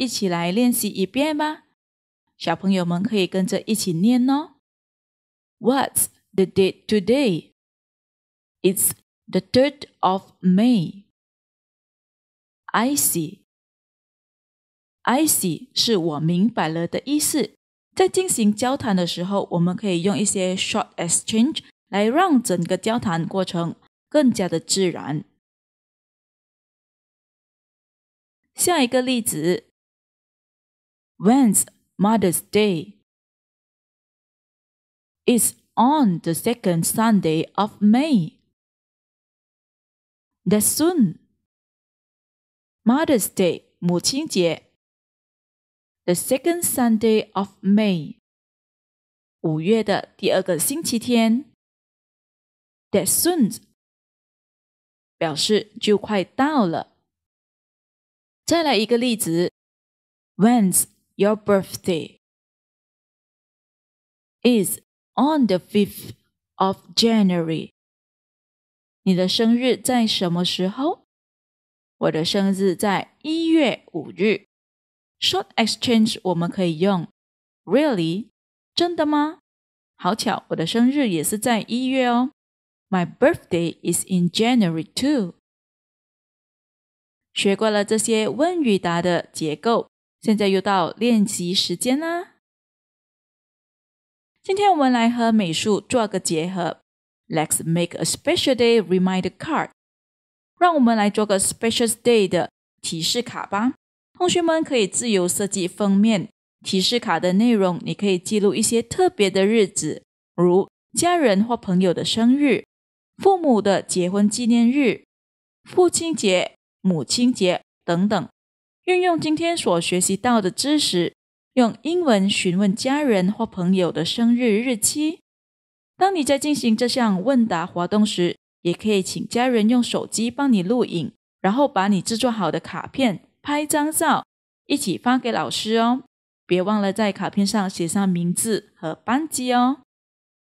一起来练习一遍吧，小朋友们可以跟着一起念哦。What's the date today? It's the third of May. I see. I see 是我明白了的意思。在进行交谈的时候，我们可以用一些 short exchange 来让整个交谈过程更加的自然。下一个例子。When's Mother's Day? It's on the second Sunday of May. That's soon. Mother's Day, 母亲节. The second Sunday of May. 五月的第二个星期天。That soon 表示就快到了。再来一个例子，When's your birthday is on the fifth of January。你的生日在什么时候？我的生日在一月五日。Short exchange 我们可以用 Really？真的吗？好巧，我的生日也是在一月哦。My birthday is in January too。学过了这些问与答的结构，现在又到练习时间啦！今天我们来和美术做个结合，Let's make a special day reminder card。让我们来做个 special day 的提示卡吧。同学们可以自由设计封面。提示卡的内容，你可以记录一些特别的日子，如家人或朋友的生日、父母的结婚纪念日、父亲节、母亲节等等。运用今天所学习到的知识，用英文询问家人或朋友的生日日期。当你在进行这项问答活动时，也可以请家人用手机帮你录影，然后把你制作好的卡片拍张照，一起发给老师哦。别忘了在卡片上写上名字和班级哦。